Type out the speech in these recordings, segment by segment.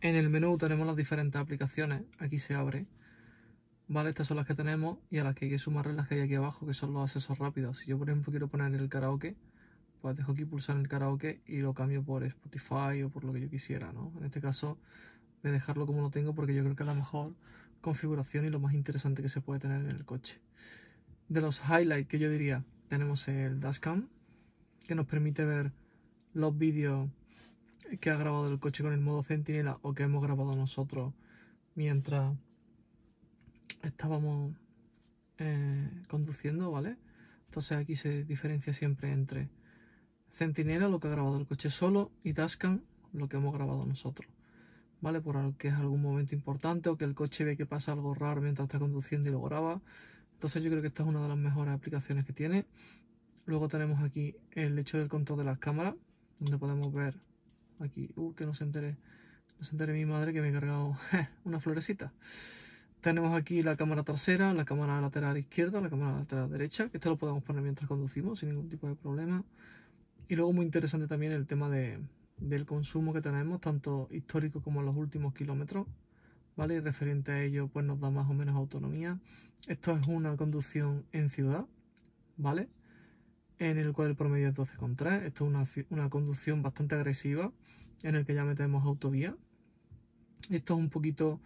En el menú tenemos las diferentes aplicaciones, aquí se abre. Vale, estas son las que tenemos y a las que hay que sumarle las que hay aquí abajo, que son los accesos rápidos. Si yo, por ejemplo, quiero poner el karaoke, pues dejo aquí pulsar el karaoke y lo cambio por Spotify o por lo que yo quisiera, En este caso, voy a dejarlo como lo tengo porque yo creo que es la mejor configuración y lo más interesante que se puede tener en el coche. De los highlights que yo diría, tenemos el dashcam, que nos permite ver los vídeos que ha grabado el coche con el modo centinela o que hemos grabado nosotros mientras estábamos eh, conduciendo, ¿vale? Entonces aquí se diferencia siempre entre centinela, lo que ha grabado el coche solo, y Tascan, lo que hemos grabado nosotros. ¿Vale? Por algo que es algún momento importante o que el coche ve que pasa algo raro mientras está conduciendo y lo graba. Entonces yo creo que esta es una de las mejores aplicaciones que tiene. Luego tenemos aquí el hecho del control de las cámaras, donde podemos ver aquí, uh, que no se entere, no se entere mi madre que me he cargado una florecita. Tenemos aquí la cámara trasera, la cámara lateral izquierda, la cámara lateral derecha, esto lo podemos poner mientras conducimos sin ningún tipo de problema. Y luego muy interesante también el tema del consumo que tenemos, tanto histórico como en los últimos kilómetros, ¿vale? Y referente a ello, pues nos da más o menos autonomía. Esto es una conducción en ciudad, ¿vale? En el cual el promedio es 12,3. Esto es una, una conducción bastante agresiva en el que ya metemos autovía. Esto es un poquito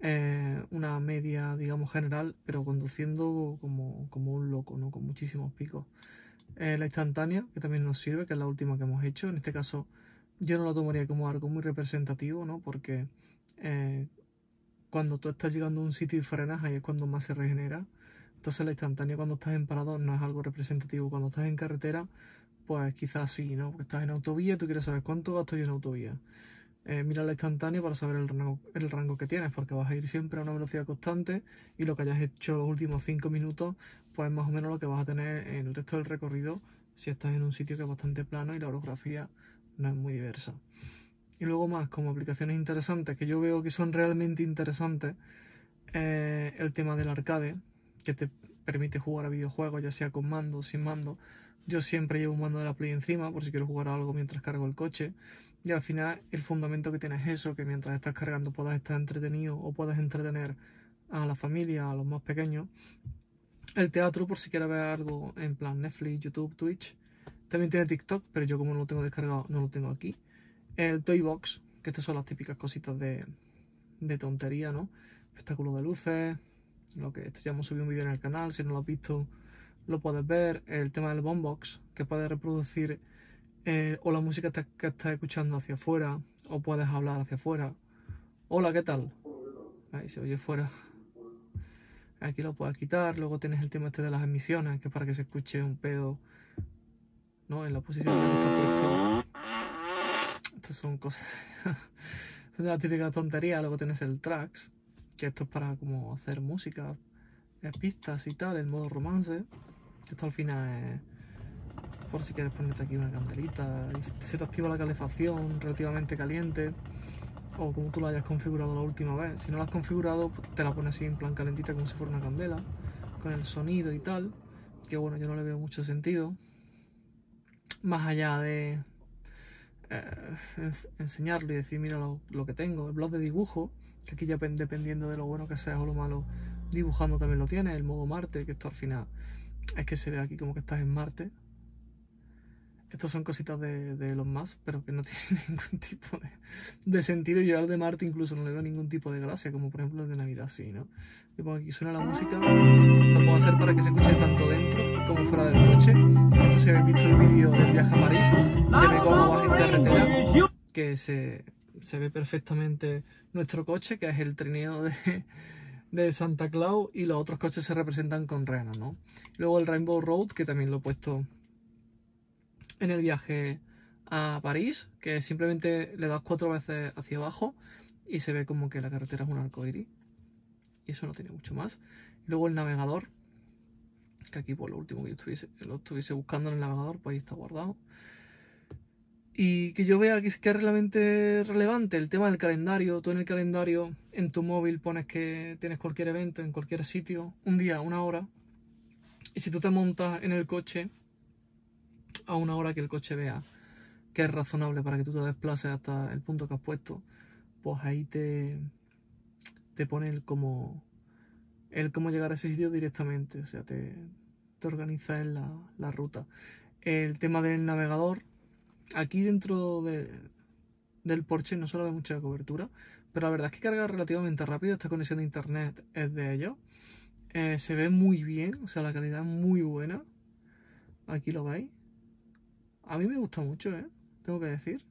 eh, una media, digamos, general, pero conduciendo como, como un loco, ¿no? Con muchísimos picos. Eh, la instantánea, que también nos sirve, que es la última que hemos hecho. En este caso, yo no lo tomaría como algo muy representativo, ¿no? Porque eh, cuando tú estás llegando a un sitio y frenas, ahí es cuando más se regenera. Entonces la instantánea cuando estás en parado no es algo representativo. Cuando estás en carretera pues quizás sí, ¿no? Porque estás en autovía, tú quieres saber cuánto gasto yo en autovía. Eh, mira la instantánea para saber el rango, que tienes, porque vas a ir siempre a una velocidad constante y lo que hayas hecho los últimos 5 minutos, pues más o menos lo que vas a tener en el resto del recorrido si estás en un sitio que es bastante plano y la orografía no es muy diversa. Y luego más, como aplicaciones interesantes, que yo veo que son realmente interesantes, eh, el tema del arcade, que te permite jugar a videojuegos, ya sea con mando o sin mando, yo siempre llevo un mando de la Play encima por si quiero jugar algo mientras cargo el coche. Y al final el fundamento que tienes es eso, que mientras estás cargando puedas estar entretenido o puedas entretener a la familia, a los más pequeños. El teatro por si quieres ver algo en plan Netflix, YouTube, Twitch. También tiene TikTok, pero yo como no lo tengo descargado no lo tengo aquí. El Toy Box, que estas son las típicas cositas de, tontería, ¿no? Espectáculo de luces, lo que esto ya hemos subido un vídeo en el canal, si no lo has visto lo puedes ver, el tema del BOMBOX que puedes reproducir eh, o la música que, estás escuchando hacia afuera, o puedes hablar hacia afuera. Hola, ¿qué tal? Ahí se oye fuera. Aquí lo puedes quitar, luego tienes el tema este de las emisiones, que es para que se escuche un pedo, ¿no? En la posición que puesto. Estas son cosas, son la típica tontería luego tienes el tracks, que esto es para como hacer música, eh, pistas y tal, el modo romance. Esto al final es por si quieres ponerte aquí una candelita, se te activa la calefacción relativamente caliente o como tú la hayas configurado la última vez. Si no la has configurado, pues, te la pones así en plan calentita como si fuera una candela, con el sonido y tal, que bueno, yo no le veo mucho sentido. Más allá de eh, enseñarlo y decir, mira lo, que tengo, el blog de dibujo, que aquí ya dependiendo de lo bueno que seas o lo malo, dibujando también lo tienes, el modo Marte, que esto al final es que se ve aquí como que estás en Marte. Estas son cositas de, los más, pero que no tienen ningún tipo de, sentido. Yo al de Marte incluso no le veo ningún tipo de gracia, como por ejemplo el de Navidad, sí, ¿no? Yo pongo aquí suena la música, lo puedo hacer para que se escuche tanto dentro como fuera del coche. Esto si habéis visto el vídeo del viaje a París, se ve como en que se, se ve perfectamente nuestro coche, que es el trineo de, de Santa Claus y los otros coches se representan con rena, ¿no? Luego el Rainbow Road, que también lo he puesto en el viaje a París, que simplemente le das cuatro veces hacia abajo y se ve como que la carretera es un arcoíris. Y eso no tiene mucho más. Luego el navegador, que aquí por pues, lo último que yo lo estuviese buscando en el navegador, pues ahí está guardado y que yo vea que es, que es realmente relevante el tema del calendario. Tú en el calendario, en tu móvil, pones que tienes cualquier evento en cualquier sitio, un día, una hora. Y si tú te montas en el coche a una hora que el coche vea que es razonable para que tú te desplaces hasta el punto que has puesto, pues ahí te, te pone el cómo, el cómo llegar a ese sitio directamente. O sea, te, te organiza en la ruta. El tema del navegador, Aquí dentro del Porsche no solo ve mucha cobertura, pero la verdad es que carga relativamente rápido, esta conexión de internet es de ello. Eh, se ve muy bien, o sea, la calidad es muy buena. Aquí lo veis. A mí me gusta mucho, ¿eh? Tengo que decir.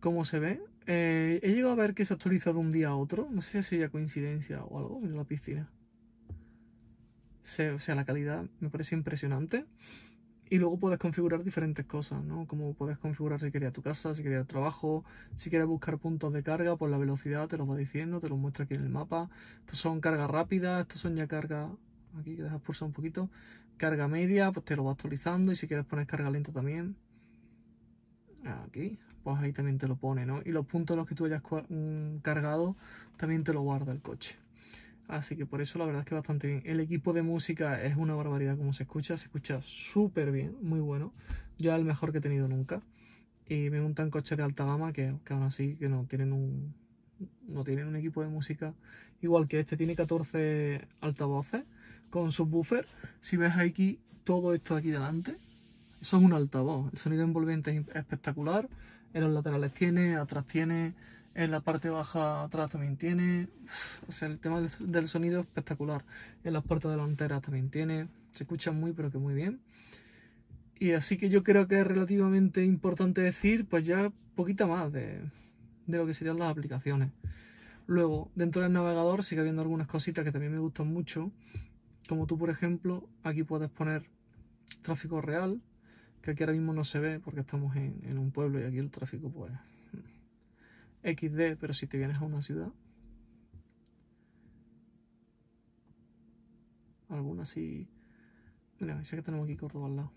Cómo se ve. Eh, he llegado a ver que se ha actualizado de un día a otro. No sé si sería coincidencia o algo. en la piscina. o sea, la calidad me parece impresionante y luego puedes configurar diferentes cosas, ¿no? Como puedes configurar si quería tu casa, si el trabajo, si quieres buscar puntos de carga, pues la velocidad te lo va diciendo, te lo muestra aquí en el mapa. Estos son cargas rápidas, estos son ya carga, aquí que dejas pulsar un poquito, carga media, pues te lo va actualizando y si quieres poner carga lenta también, aquí, pues ahí también te lo pone, ¿no? Y los puntos los que tú hayas mm, cargado también te lo guarda el coche. Así que por eso la verdad es que bastante bien. El equipo de música es una barbaridad como se escucha. Se escucha súper bien, muy bueno. Ya el mejor que he tenido nunca. Y me montan coches de alta gama que, aún así que no tienen un, no tienen un equipo de música igual que este. Tiene 14 altavoces con subwoofer. Si ves aquí todo esto aquí delante, eso es un altavoz. El sonido envolvente es espectacular. En los laterales tiene, atrás tiene en la parte baja atrás también tiene. O sea, el tema del sonido es espectacular. En las puertas delanteras también tiene. Se escucha muy, pero que muy bien. Y así que yo creo que es relativamente importante decir, pues ya poquita más de, lo que serían las aplicaciones. Luego, dentro del navegador sigue habiendo algunas cositas que también me gustan mucho. Como tú, por ejemplo, aquí puedes poner tráfico real, que aquí ahora mismo no se ve porque estamos en, en un pueblo y aquí el tráfico pues XD, pero si te vienes a una ciudad. Alguna sí. Mira, ya que tenemos aquí Córdoba al lado.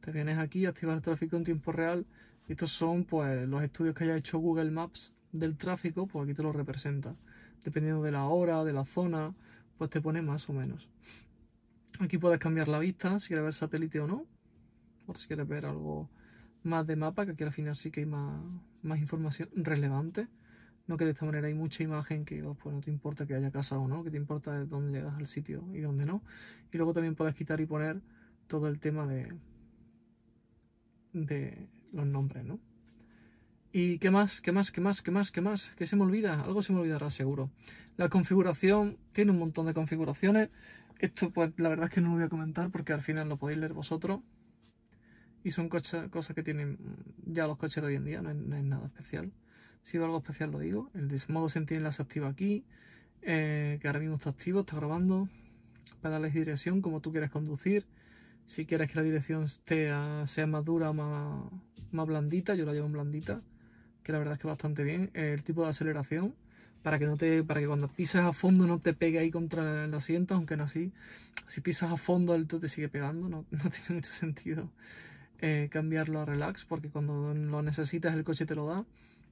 Te vienes aquí a activar el tráfico en tiempo real. Estos son pues los estudios que haya hecho Google Maps del tráfico, pues aquí te lo representa. Dependiendo de la hora, de la zona, pues te pone más o menos. Aquí puedes cambiar la vista, si quieres ver satélite o no, por si quieres ver algo más de mapa, que aquí al final sí que hay más, información relevante. No que de esta manera hay mucha imagen que oh, pues no te importa que haya casa o no, que te importa dónde llegas al sitio y dónde no. Y luego también puedes quitar y poner todo el tema de, de los nombres, ¿Y qué más? ¿Qué más? ¿Qué más? ¿Qué más? ¿Qué más? ¿Qué se me olvida? Algo se me olvidará seguro. La configuración tiene un montón de configuraciones. Esto pues la verdad es que no lo voy a comentar porque al final lo podéis leer vosotros. Y son cosas que tienen ya los coches de hoy en día, no es, nada especial. Si veo algo especial lo digo. El modo sentinela se activa aquí, eh, que ahora mismo está activo, está grabando. Pedales de dirección, como tú quieres conducir. Si quieres que la dirección ah, sea más dura más, blandita, yo la llevo en blandita, que la verdad es que bastante bien. El tipo de aceleración, para que no te para que cuando pises a fondo no te pegue ahí contra el asiento aunque no así si pisas a fondo él te sigue pegando no, no tiene mucho sentido eh, cambiarlo a relax porque cuando lo necesitas el coche te lo da.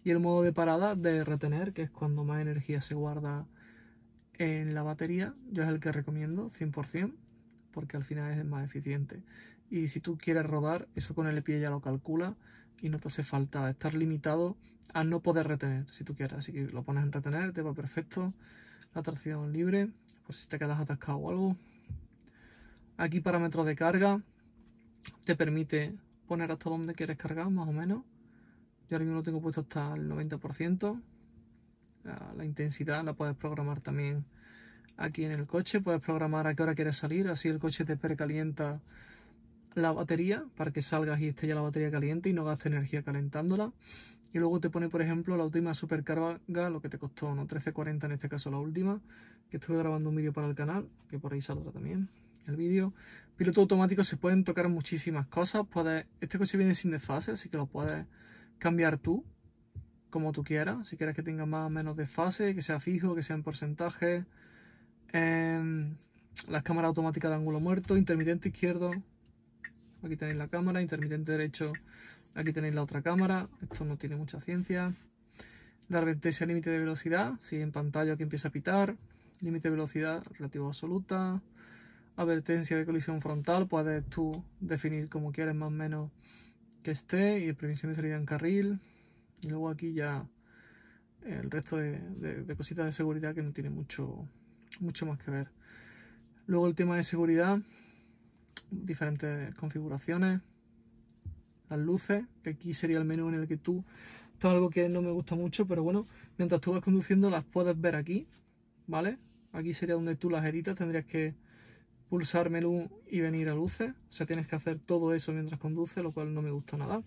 Y el modo de parada de retener, que es cuando más energía se guarda en la batería, yo es el que recomiendo 100% porque al final es el más eficiente. Y si tú quieres rodar, eso con el pie ya lo calcula y no te hace falta estar limitado a no poder retener si tú quieres. Así que lo pones en retener, te va perfecto. La tracción libre, por pues si te quedas atascado o algo. Aquí parámetros de carga, te permite poner hasta donde quieres cargar, más o menos. Yo ahora mismo lo tengo puesto hasta el 90%. La, intensidad la puedes programar también aquí en el coche. Puedes programar a qué hora quieres salir, así el coche te precalienta la batería para que salgas y esté ya la batería caliente y no gastes energía calentándola. Y luego te pone, por ejemplo, la última supercarga, lo que te costó, ¿no? 13.40 en este caso la última, que estuve grabando un vídeo para el canal, que por ahí saldrá también el vídeo. Piloto automático se pueden tocar muchísimas cosas. este coche viene sin desfase, así que lo puedes cambiar tú, como tú quieras. Si quieres que tenga más o menos desfase, que sea fijo, que sea en porcentaje. En em, las cámaras automáticas de ángulo muerto, intermitente izquierdo. Aquí tenéis la cámara, intermitente derecho. Aquí tenéis la otra cámara. Esto no tiene mucha ciencia. La advertencia límite de velocidad. Si en pantalla aquí empieza a pitar. Límite de velocidad relativo absoluta advertencia de colisión frontal, puedes tú definir como quieres más o menos que esté y de salida en carril. Y luego aquí ya el resto de, cositas de seguridad que no tiene mucho, mucho más que ver. Luego el tema de seguridad, diferentes configuraciones, las luces, que aquí sería el menú en el que tú... Esto es algo que no me gusta mucho, pero bueno, mientras tú vas conduciendo las puedes ver aquí, ¿vale? Aquí sería donde tú las editas, tendrías que pulsar menú y venir a luces. O sea, tienes que hacer todo eso mientras conduces, lo cual no me gusta nada.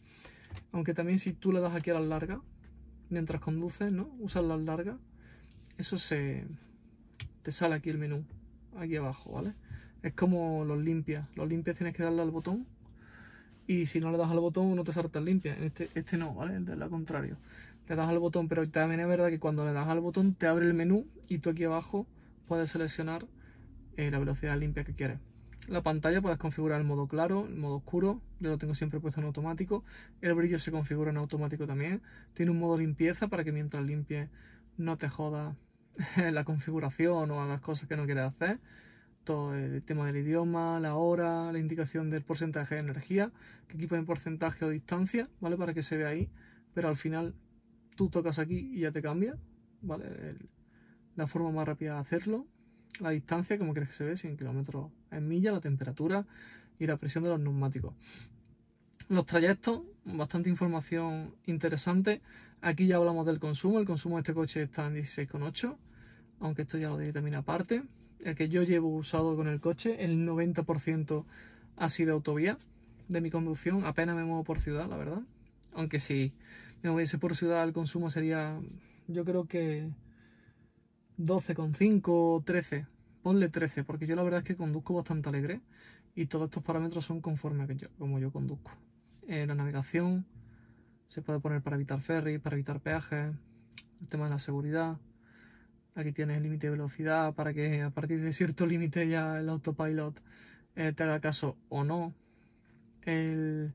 Aunque también si tú le das aquí a las larga mientras conduces, ¿no? Usas las larga, eso se... te sale aquí el menú, aquí abajo, ¿vale? Es como los limpias. Los limpias tienes que darle al botón y si no le das al botón no te sale tan limpia. este, este no, ¿vale? El de la contrario. Le das al botón, pero también es verdad que cuando le das al botón te abre el menú y tú aquí abajo puedes seleccionar la velocidad limpia que quieres. La pantalla puedes configurar el modo claro, el modo oscuro, yo lo tengo siempre puesto en automático. El brillo se configura en automático también. Tiene un modo limpieza para que mientras limpie no te joda la configuración o hagas cosas que no quieres hacer. Todo el tema del idioma, la hora, la indicación del porcentaje de energía, que equipo en porcentaje o distancia, ¿vale? Para que se vea ahí. Pero al final tú tocas aquí y ya te cambia, ¿vale? la forma más rápida de hacerlo la distancia, como crees que se ve, 100 kilómetros en milla, la temperatura y la presión de los neumáticos. Los trayectos, bastante información interesante. Aquí ya hablamos del consumo, el consumo de este coche está en 16,8, aunque esto ya lo también aparte. El que yo llevo usado con el coche, el 90% ha sido autovía de mi conducción, apenas me muevo por ciudad, la verdad. Aunque si me moviese por ciudad el consumo sería, yo creo que 12,5, 13. Ponle 13, porque yo la verdad es que conduzco bastante alegre y todos estos parámetros son conformes a que yo, como yo conduzco. Eh, la navegación se puede poner para evitar ferry, para evitar peajes, el tema de la seguridad. Aquí tienes el límite de velocidad para que a partir de cierto límite ya el autopilot eh, te haga caso o no. El,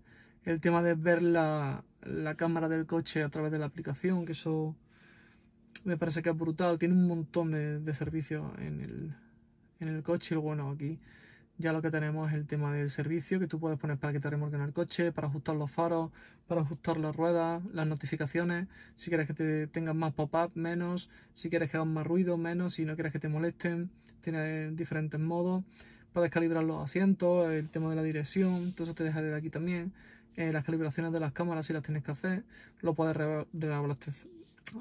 tema de ver la, la cámara del coche a través de la aplicación, que eso me parece que es brutal. Tiene un montón de, servicios en el, en el coche. Y bueno, aquí ya lo que tenemos es el tema del servicio que tú puedes poner para que te en el coche, para ajustar los faros, para ajustar las ruedas, las notificaciones, si quieres que te tengan más pop-up, menos, si quieres que hagan más ruido, menos, si no quieres que te molesten, tiene diferentes modos, puedes calibrar los asientos, el tema de la dirección, todo eso te deja de aquí también, eh, las calibraciones de las cámaras si las tienes que hacer, lo puedes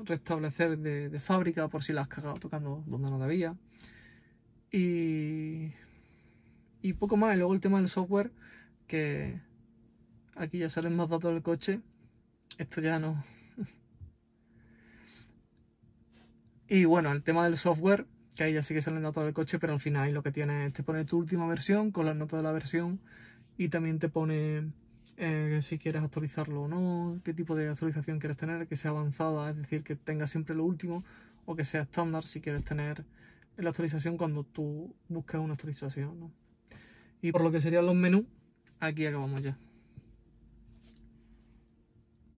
restablecer de, fábrica por si las has cagado tocando donde no debía. Y, y poco más. Y luego el tema del software, que aquí ya salen más datos del coche. Esto ya no. y bueno, el tema del software, que ahí ya sí que salen datos del coche, pero al final lo que tienes, te pone tu última versión con las notas de la versión y también te pone eh, si quieres actualizarlo o no, qué tipo de actualización quieres tener, que sea avanzada, es decir, que tenga siempre lo último, o que sea estándar si quieres tener la actualización cuando tú buscas una actualización. Y por lo que serían los menús, aquí acabamos ya.